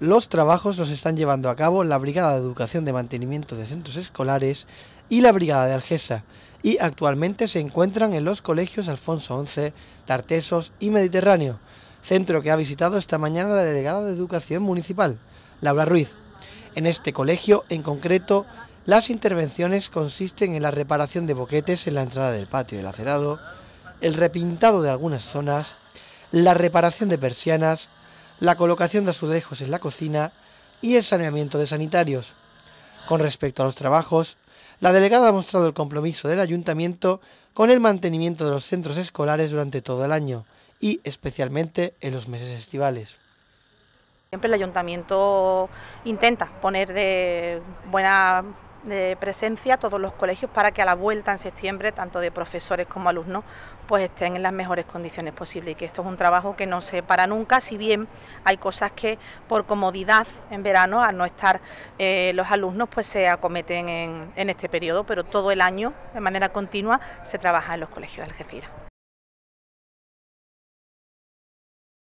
Los trabajos los están llevando a cabo la Brigada de Educación de Mantenimiento de Centros Escolares y la Brigada de Algesa, y actualmente se encuentran en los colegios Alfonso XI, Tartesos y Mediterráneo, centro que ha visitado esta mañana la delegada de Educación Municipal, Laura Ruiz. En este colegio, en concreto, las intervenciones consisten en la reparación de boquetes en la entrada del patio del Lacerado, el repintado de algunas zonas, la reparación de persianas, la colocación de azulejos en la cocina y el saneamiento de sanitarios. Con respecto a los trabajos, la delegada ha mostrado el compromiso del ayuntamiento con el mantenimiento de los centros escolares durante todo el año y especialmente en los meses estivales. Siempre el ayuntamiento intenta poner de buena de presencia a todos los colegios para que a la vuelta en septiembre, tanto de profesores como alumnos, pues estén en las mejores condiciones posibles y que esto es un trabajo que no se para nunca, si bien hay cosas que por comodidad en verano, al no estar eh, los alumnos, pues se acometen en, en este periodo, pero todo el año, de manera continua, se trabaja en los colegios de Algeciras.